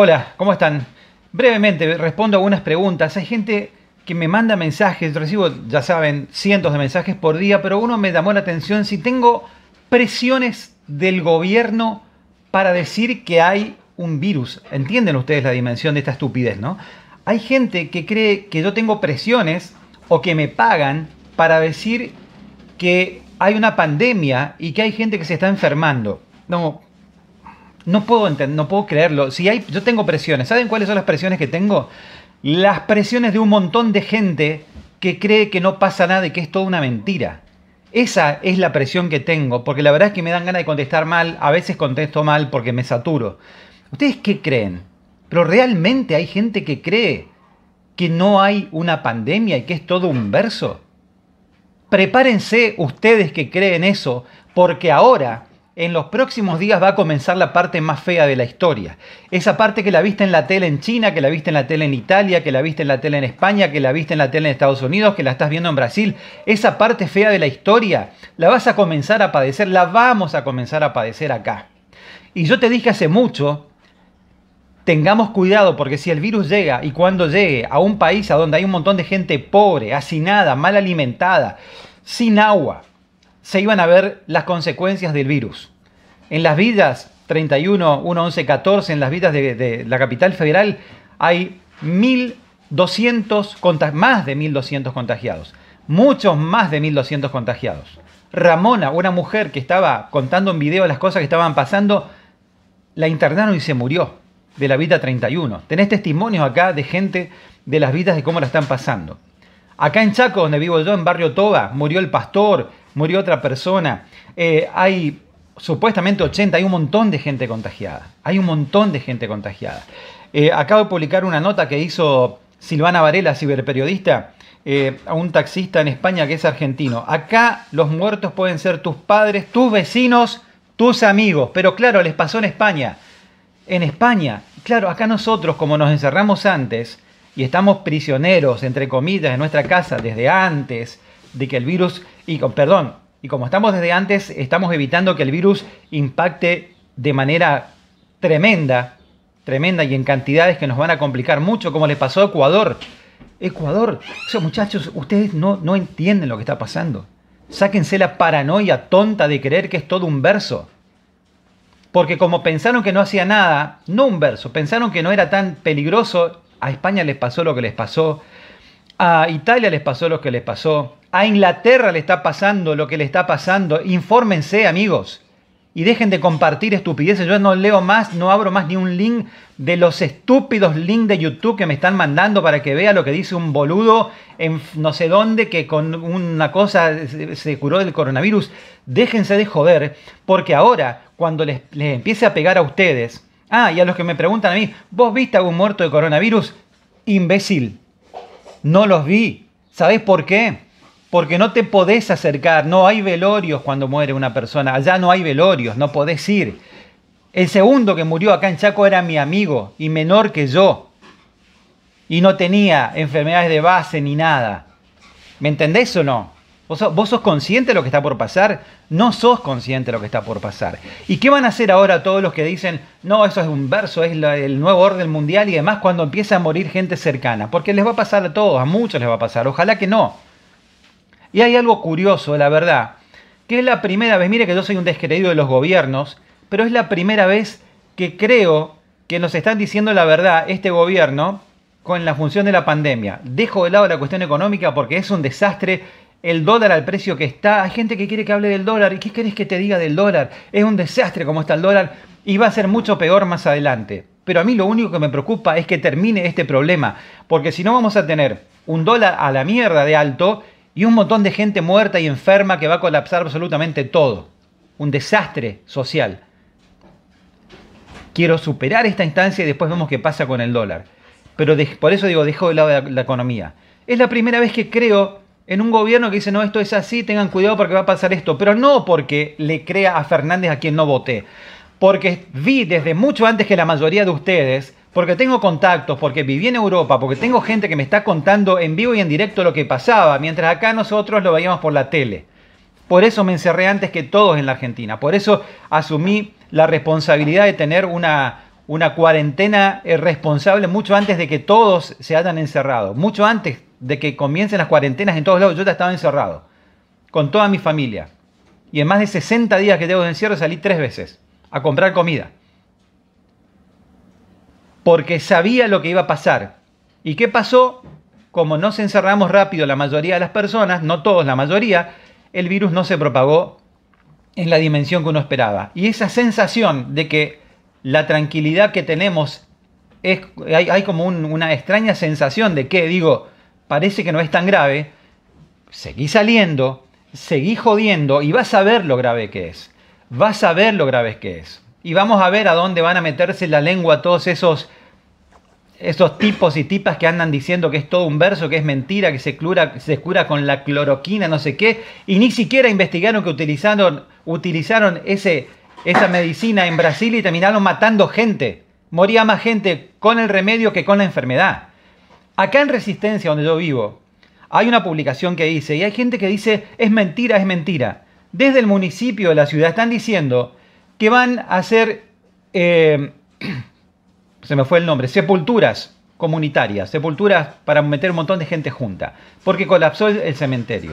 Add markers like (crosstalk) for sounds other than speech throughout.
Hola, ¿cómo están? Brevemente respondo algunas preguntas. Hay gente que me manda mensajes, recibo, ya saben, cientos de mensajes por día, pero uno me llamó la atención si tengo presiones del gobierno para decir que hay un virus. Entienden ustedes la dimensión de esta estupidez, ¿no? Hay gente que cree que yo tengo presiones o que me pagan para decir que hay una pandemia y que hay gente que se está enfermando. No, no puedo, no puedo creerlo. Si hay, yo tengo presiones. ¿Saben cuáles son las presiones que tengo? Las presiones de un montón de gente que cree que no pasa nada y que es toda una mentira. Esa es la presión que tengo, porque la verdad es que me dan ganas de contestar mal, a veces contesto mal porque me saturo. ¿Ustedes qué creen? Pero realmente hay gente que cree que no hay una pandemia y que es todo un verso. Prepárense ustedes que creen eso, porque ahora en los próximos días va a comenzar la parte más fea de la historia. Esa parte que la viste en la tele en China, que la viste en la tele en Italia, que la viste en la tele en España, que la viste en la tele en Estados Unidos, que la estás viendo en Brasil. Esa parte fea de la historia la vas a comenzar a padecer, la vamos a comenzar a padecer acá. Y yo te dije hace mucho, tengamos cuidado porque si el virus llega y cuando llegue a un país a donde hay un montón de gente pobre, hacinada, mal alimentada, sin agua, se iban a ver las consecuencias del virus. En las vidas 31, 1, 11, 14, en las vidas de, la capital federal hay 1.200, más de 1.200 contagiados. Muchos más de 1.200 contagiados. Ramona, una mujer que estaba contando en video las cosas que estaban pasando, la internaron y se murió de la vida 31. Tenés testimonios acá de gente de las vidas de cómo la están pasando. Acá en Chaco, donde vivo yo, en Barrio Toba, murió el pastor, murió otra persona, eh, hay supuestamente 80, hay un montón de gente contagiada, hay un montón de gente contagiada. Eh, acabo de publicar una nota que hizo Silvana Varela, ciberperiodista, eh, a un taxista en España que es argentino. Acá los muertos pueden ser tus padres, tus vecinos, tus amigos, pero claro, les pasó en España. En España, claro, acá nosotros como nos encerramos antes y estamos prisioneros, entre comillas, en nuestra casa desde antes, de que el virus, y perdón, y como estamos desde antes, estamos evitando que el virus impacte de manera tremenda, tremenda y en cantidades que nos van a complicar mucho, como le pasó a Ecuador. Ecuador, esos muchachos, ustedes no, no entienden lo que está pasando. Sáquense la paranoia tonta de creer que es todo un verso. Porque como pensaron que no hacía nada, no un verso, pensaron que no era tan peligroso, a España les pasó lo que les pasó, a Italia les pasó lo que les pasó. A Inglaterra le está pasando lo que le está pasando. Infórmense, amigos. Y dejen de compartir estupideces. Yo no leo más, no abro más ni un link de los estúpidos links de YouTube que me están mandando para que vea lo que dice un boludo en no sé dónde que con una cosa se curó del coronavirus. Déjense de joder, porque ahora, cuando les, les empiece a pegar a ustedes, ah, y a los que me preguntan a mí, ¿vos viste a un muerto de coronavirus? Imbécil no los vi. ¿sabes por qué? Porque no te podés acercar, no hay velorios cuando muere una persona, allá no hay velorios, no podés ir. El segundo que murió acá en Chaco era mi amigo y menor que yo. Y no tenía enfermedades de base ni nada. ¿Me entendés o no? ¿Vos sos, consciente de lo que está por pasar? No sos consciente de lo que está por pasar. ¿Y qué van a hacer ahora todos los que dicen, no, eso es un verso, es el nuevo orden mundial y demás cuando empieza a morir gente cercana? Porque les va a pasar a todos, a muchos les va a pasar, ojalá que no. Y hay algo curioso, la verdad, que es la primera vez, mire que yo soy un descreído de los gobiernos, pero es la primera vez que creo que nos están diciendo la verdad este gobierno con la función de la pandemia. Dejo de lado la cuestión económica porque es un desastre el dólar al precio que está. Hay gente que quiere que hable del dólar. ¿Y qué querés que te diga del dólar? Es un desastre como está el dólar y va a ser mucho peor más adelante. Pero a mí lo único que me preocupa es que termine este problema, porque si no vamos a tener un dólar a la mierda de alto y un montón de gente muerta y enferma que va a colapsar absolutamente todo. Un desastre social. Quiero superar esta instancia y después vemos qué pasa con el dólar. Pero por eso digo, dejo de lado la, la economía. Es la primera vez que creo en un gobierno que dice, no, esto es así, tengan cuidado porque va a pasar esto, pero no porque le crea a Fernández a quien no voté, porque vi desde mucho antes que la mayoría de ustedes, porque tengo contactos, porque viví en Europa, porque tengo gente que me está contando en vivo y en directo lo que pasaba, mientras acá nosotros lo veíamos por la tele. Por eso me encerré antes que todos en la Argentina, por eso asumí la responsabilidad de tener una, una cuarentena eh, responsable mucho antes de que todos se hayan encerrado, mucho antes de que comiencen las cuarentenas en todos lados, yo ya estaba encerrado, con toda mi familia. Y en más de 60 días que tengo de encierro salí tres veces a comprar comida. Porque sabía lo que iba a pasar. ¿Y qué pasó? Como no nos encerramos rápido la mayoría de las personas, no todos, la mayoría, el virus no se propagó en la dimensión que uno esperaba. Y esa sensación de que la tranquilidad que tenemos es, hay, como una extraña sensación de que, digo, parece que no es tan grave, seguí saliendo, seguí jodiendo y vas a ver lo grave que es. Vas a ver lo grave que es. Y vamos a ver a dónde van a meterse la lengua todos esos, esos tipos y tipas que andan diciendo que es todo un verso, que es mentira, que se cura, se cura con la cloroquina, no sé qué. Y ni siquiera investigaron que utilizaron, utilizaron ese, esa medicina en Brasil y terminaron matando gente. Moría más gente con el remedio que con la enfermedad. Acá en Resistencia, donde yo vivo, hay una publicación que dice, y hay gente que dice, es mentira, es mentira. Desde el municipio de la ciudad están diciendo que van a hacer, eh, (clears throat) se me fue el nombre, sepulturas comunitarias, sepulturas para meter un montón de gente junta, porque colapsó el, el cementerio.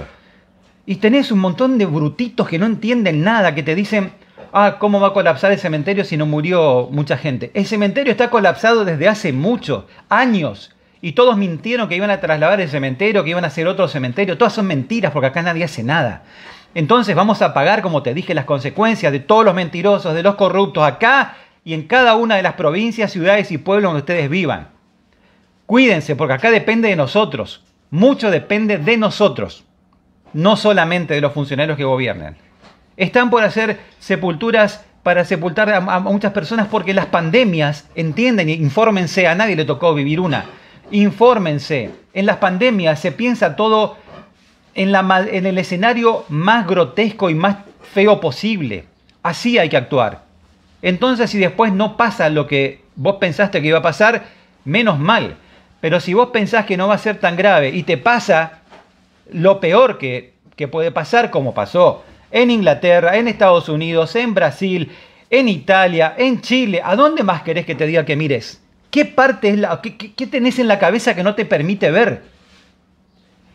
Y tenés un montón de brutitos que no entienden nada, que te dicen, ah, ¿cómo va a colapsar el cementerio si no murió mucha gente? El cementerio está colapsado desde hace muchos años y todos mintieron que iban a trasladar el cementerio, que iban a hacer otro cementerio. Todas son mentiras porque acá nadie hace nada. Entonces vamos a pagar, como te dije, las consecuencias de todos los mentirosos, de los corruptos acá y en cada una de las provincias, ciudades y pueblos donde ustedes vivan. Cuídense porque acá depende de nosotros. Mucho depende de nosotros, no solamente de los funcionarios que gobiernan. Están por hacer sepulturas para sepultar a, muchas personas porque las pandemias, entienden, infórmense, a nadie le tocó vivir una Infórmense. En las pandemias se piensa todo en, la, en el escenario más grotesco y más feo posible. Así hay que actuar. Entonces, si después no pasa lo que vos pensaste que iba a pasar, menos mal. Pero si vos pensás que no va a ser tan grave y te pasa lo peor que, que puede pasar, como pasó en Inglaterra, en Estados Unidos, en Brasil, en Italia, en Chile, ¿a dónde más querés que te diga que mires? ¿Qué parte es la, qué, tenés en la cabeza que no te permite ver?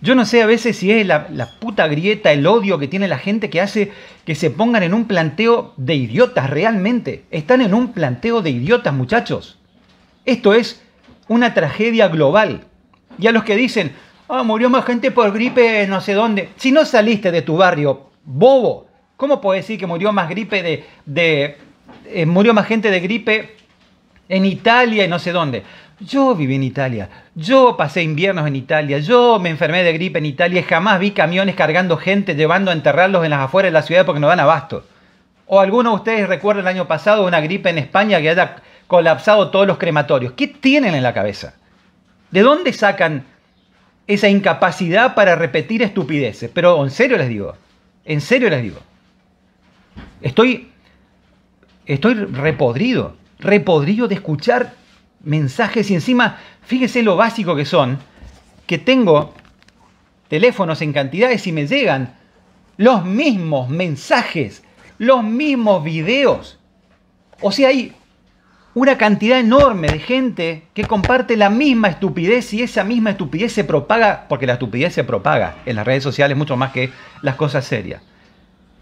Yo no sé a veces si es la, puta grieta, el odio que tiene la gente que hace que se pongan en un planteo de idiotas realmente. Están en un planteo de idiotas, muchachos. Esto es una tragedia global. Y a los que dicen, ah, murió más gente por gripe no sé dónde. Si no saliste de tu barrio, bobo, ¿cómo podés decir que murió más gripe de, eh, murió más gente de gripe en Italia y no sé dónde. Yo viví en Italia, yo pasé inviernos en Italia, yo me enfermé de gripe en Italia y jamás vi camiones cargando gente llevando a enterrarlos en las afueras de la ciudad porque no dan abasto. ¿O alguno de ustedes recuerda el año pasado una gripe en España que haya colapsado todos los crematorios? ¿Qué tienen en la cabeza? ¿De dónde sacan esa incapacidad para repetir estupideces? Pero en serio les digo, en serio les digo. Estoy, estoy repodrido repodrillo de escuchar mensajes y encima, fíjese lo básico que son, que tengo teléfonos en cantidades y me llegan los mismos mensajes, los mismos videos. O sea, hay una cantidad enorme de gente que comparte la misma estupidez y esa misma estupidez se propaga, porque la estupidez se propaga en las redes sociales mucho más que las cosas serias.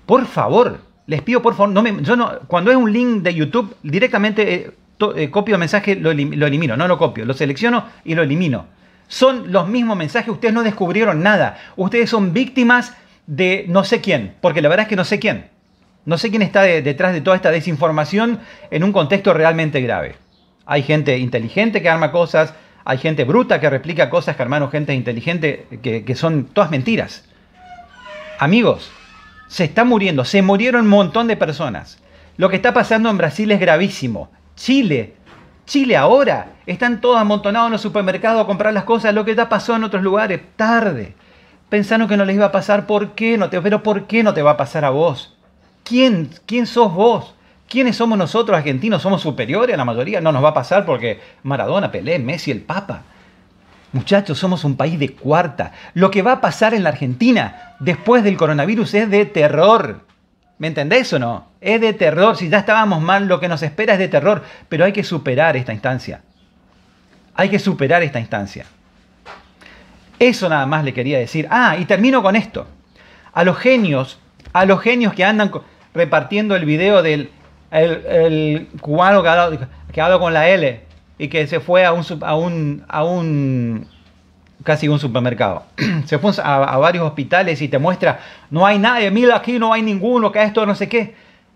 Por favor, les pido por favor, yo no, cuando es un link de YouTube, directamente eh, eh, copio el mensaje, lo, elimino, no lo copio, lo selecciono y lo elimino. Son los mismos mensajes, ustedes no descubrieron nada, ustedes son víctimas de no sé quién, porque la verdad es que no sé quién. No sé quién está detrás de toda esta desinformación en un contexto realmente grave. Hay gente inteligente que arma cosas, hay gente bruta que replica cosas que gente inteligente que son todas mentiras. Amigos, se está muriendo, se murieron un montón de personas. Lo que está pasando en Brasil es gravísimo. Chile, Chile ahora, están todos amontonados en los supermercados a comprar las cosas, lo que ya pasó en otros lugares, tarde. Pensando que no les iba a pasar, ¿por qué no te, pero por qué no te va a pasar a vos? ¿Quién, quién sos vos? ¿Quiénes somos nosotros argentinos? ¿Somos superiores a la mayoría? No nos va a pasar porque Maradona, Pelé, Messi, el Papa. Muchachos, somos un país de cuarta. Lo que va a pasar en la Argentina después del coronavirus es de terror. ¿Me entendés o no? Es de terror. Si ya estábamos mal, lo que nos espera es de terror. Pero hay que superar esta instancia. Hay que superar esta instancia. Eso nada más le quería decir. Ah, y termino con esto. A los genios, a los genios que andan repartiendo el video del cubano que ha que con la L, y que se fue a un, a un, a un casi un supermercado. (clears throat) se fue a, varios hospitales y te muestra, no hay nadie, mira aquí no hay ninguno, que esto no sé qué.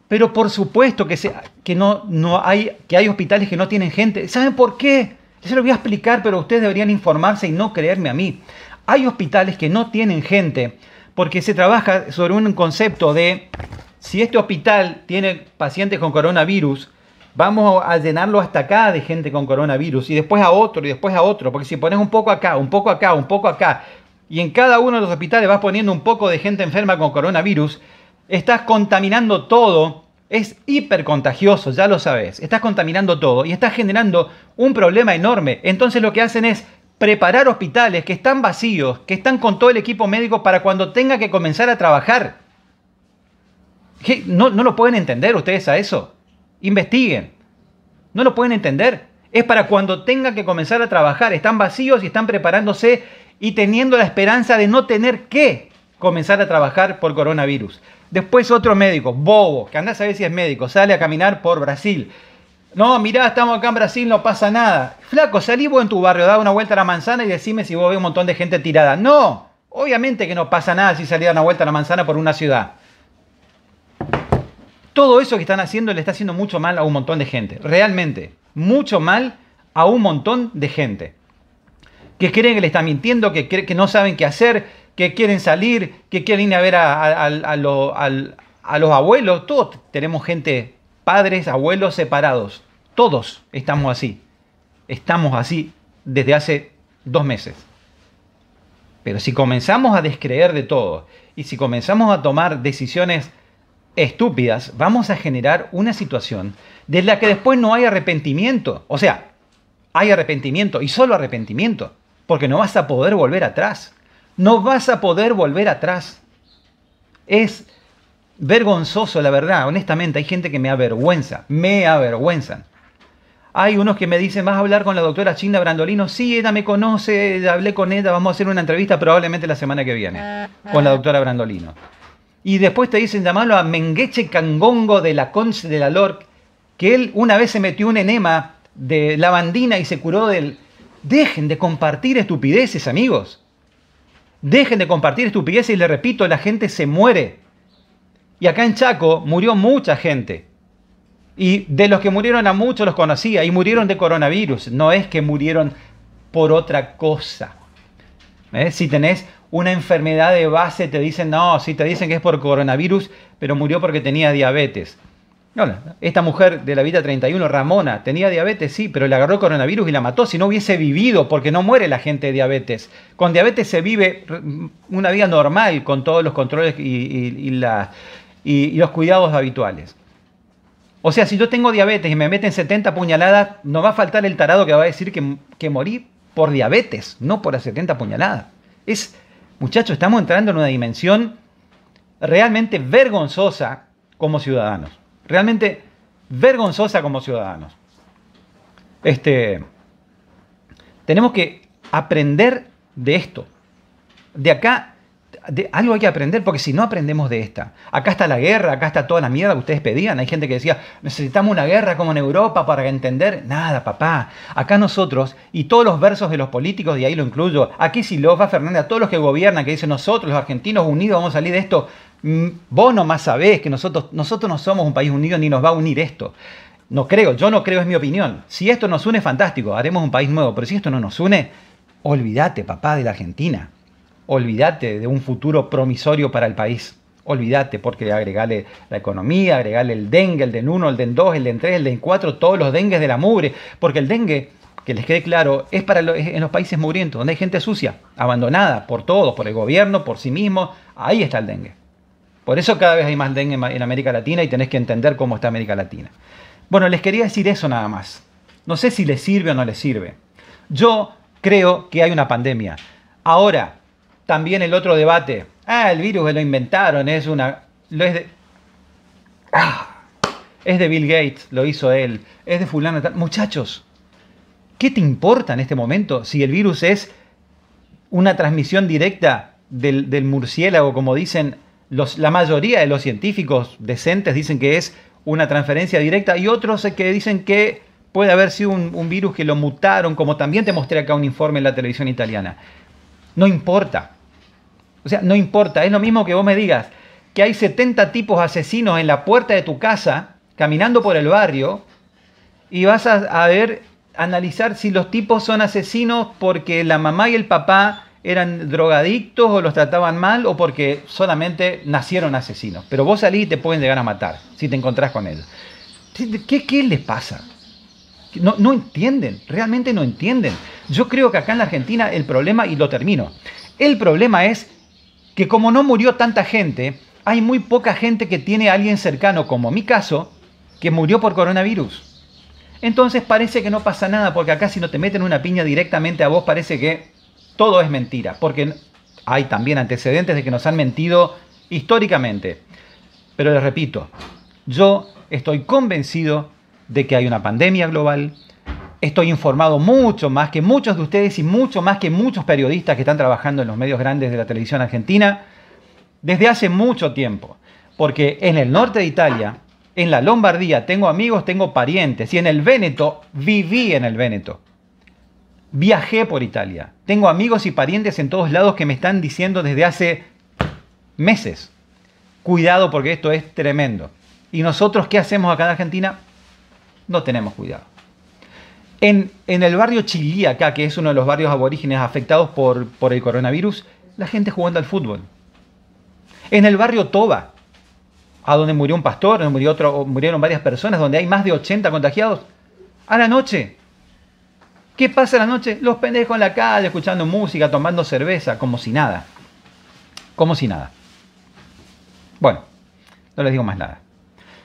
Pero por supuesto que, que, no, no hay, que hay hospitales que no tienen gente. ¿Saben por qué? Yo se lo voy a explicar, pero ustedes deberían informarse y no creerme a mí. Hay hospitales que no tienen gente porque se trabaja sobre un concepto de si este hospital tiene pacientes con coronavirus, vamos a llenarlo hasta acá de gente con coronavirus y después a otro y después a otro, porque si pones un poco acá, un poco acá, un poco acá, y en cada uno de los hospitales vas poniendo un poco de gente enferma con coronavirus, estás contaminando todo, es hipercontagioso, ya lo sabes, estás contaminando todo y estás generando un problema enorme. Entonces lo que hacen es preparar hospitales que están vacíos, que están con todo el equipo médico para cuando tenga que comenzar a trabajar. no lo pueden entender ustedes a eso? investiguen. No lo pueden entender. Es para cuando tenga que comenzar a trabajar. Están vacíos y están preparándose y teniendo la esperanza de no tener que comenzar a trabajar por coronavirus. Después otro médico, bobo, que anda a saber si es médico, sale a caminar por Brasil. No, mirá, estamos acá en Brasil, no pasa nada. Flaco, salí vos en tu barrio, da una vuelta a la manzana y decime si vos ves un montón de gente tirada. No, obviamente que no pasa nada si salí a una vuelta a la manzana por una ciudad todo eso que están haciendo le está haciendo mucho mal a un montón de gente. Realmente, mucho mal a un montón de gente. Que creen que le están mintiendo, que, que no saben qué hacer, que quieren salir, que quieren ir a ver a, a los abuelos. Todos tenemos gente, padres, abuelos separados. Todos estamos así. Estamos así desde hace dos meses. Pero si comenzamos a descreer de todo y si comenzamos a tomar decisiones estúpidas, vamos a generar una situación de la que después no hay arrepentimiento. O sea, hay arrepentimiento y solo arrepentimiento, porque no vas a poder volver atrás. No vas a poder volver atrás. Es vergonzoso, la verdad, honestamente. Hay gente que me avergüenza, me avergüenzan. Hay unos que me dicen, vas a hablar con la doctora china Brandolino. Sí, ella me conoce, hablé con ella, vamos a hacer una entrevista probablemente la semana que viene con la doctora Brandolino y después te dicen llamarlo a Mengeche Cangongo de la Conce de la Lorc, que él una vez se metió un enema de lavandina y se curó del... Dejen de compartir estupideces, amigos. Dejen de compartir estupideces y le repito, la gente se muere. Y acá en Chaco murió mucha gente. Y de los que murieron a muchos los conocía y murieron de coronavirus. No es que murieron por otra cosa. ¿Eh? Si tenés una enfermedad de base, te dicen, no, si te dicen que es por coronavirus, pero murió porque tenía diabetes. esta mujer de la vida 31, Ramona, tenía diabetes, sí, pero le agarró coronavirus y la mató. Si no hubiese vivido, porque no muere la gente de diabetes. Con diabetes se vive mm, una vida normal con todos los controles y, los cuidados habituales. O sea, si yo tengo diabetes y me meten 70 puñaladas, no va a faltar el tarado que va a decir que, que morí por diabetes, no por la 70 puñaladas. Es, muchachos, estamos entrando en una dimensión realmente vergonzosa como ciudadanos. Realmente vergonzosa como ciudadanos. Este, tenemos que aprender de esto. De acá algo hay que aprender, porque si no aprendemos de esta, acá está la guerra, acá está toda la mierda que ustedes pedían. Hay gente que decía, necesitamos una guerra como en Europa para entender. Nada, papá. Acá nosotros, y todos los versos de los políticos, y ahí lo incluyo, aquí va, Fernández, a todos los que gobiernan, que dicen nosotros, los argentinos unidos, vamos a salir de esto. Mm, vos nomás sabés que nosotros, nosotros no somos un país unido ni nos va a unir esto. No creo, yo no creo, es mi opinión. Si esto nos une, fantástico, haremos un país nuevo, pero si esto no nos une, olvídate, papá, de la Argentina olvídate de un futuro promisorio para el país. Olvídate, porque agregale la economía, agregale el dengue, el den 1, el den 2, el den 3, el den 4, todos los dengues de la mugre, porque el dengue, que les quede claro, es para en los países mugrientos, donde hay gente sucia, abandonada por todos, por el gobierno, por sí mismo, ahí está el dengue. Por eso cada vez hay más dengue en América Latina y tenés que entender cómo está América Latina. Bueno, les quería decir eso nada más. No sé si les sirve o no les sirve. Yo creo que hay una pandemia. Ahora, también el otro debate. Ah, el virus lo inventaron, es una. Ah, es de. Bill Gates, lo hizo él. Es de fulano. Muchachos, ¿qué te importa en este momento si el virus es una transmisión directa del, murciélago, como dicen los, la mayoría de los científicos decentes, dicen que es una transferencia directa y otros que dicen que puede haber sido un, un virus que lo mutaron, como también te mostré acá un informe en la televisión italiana. No importa. O sea, no importa. Es lo mismo que vos me digas que hay 70 tipos asesinos en la puerta de tu casa, caminando por el barrio, y vas a, a ver, analizar si los tipos son asesinos porque la mamá y el papá eran drogadictos o los trataban mal o porque solamente nacieron asesinos. Pero vos salís y te pueden llegar a matar si te encontrás con ellos. qué les pasa? No, entienden, realmente no entienden. Yo creo que acá en la Argentina el problema, y lo termino, el problema es que como no murió tanta gente, hay muy poca gente que tiene a alguien cercano, como mi caso, que murió por coronavirus. Entonces parece que no pasa nada, porque acá si no te meten una piña directamente a vos, parece que todo es mentira, porque hay también antecedentes de que nos han mentido históricamente. Pero les repito, yo estoy convencido de que hay una pandemia global. Estoy informado mucho más que muchos de ustedes y mucho más que muchos periodistas que están trabajando en los medios grandes de la televisión argentina desde hace mucho tiempo. Porque en el norte de Italia, en la Lombardía, tengo amigos, tengo parientes. Y en el Véneto, viví en el Véneto. Viajé por Italia. Tengo amigos y parientes en todos lados que me están diciendo desde hace meses. Cuidado porque esto es tremendo. ¿Y nosotros qué hacemos acá en Argentina? no tenemos cuidado. En, el barrio acá que es uno de los barrios aborígenes afectados por, el coronavirus, la gente jugando al fútbol. En el barrio Toba, a donde murió un pastor, donde murió otro, murieron varias personas, donde hay más de 80 contagiados, a la noche. ¿Qué pasa a la noche? Los pendejos en la calle, escuchando música, tomando cerveza, como si nada. Como si nada. Bueno, no les digo más nada.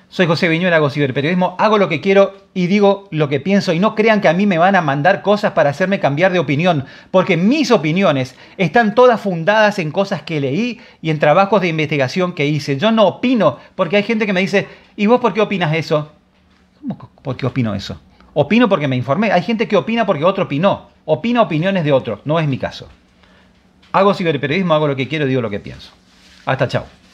Soy José Viñuela, hago ciberperiodismo, hago lo que quiero y digo lo que pienso y no crean que a mí me van a mandar cosas para hacerme cambiar de opinión, porque mis opiniones están todas fundadas en cosas que leí y en trabajos de investigación que hice. Yo no opino, porque hay gente que me dice, ¿y vos por qué opinas eso? ¿Cómo, ¿Por qué opino eso? Opino porque me informé. Hay gente que opina porque otro opinó. Opina opiniones de otro. no es mi caso. Hago ciberperiodismo, hago lo que quiero, digo lo que pienso. Hasta chao.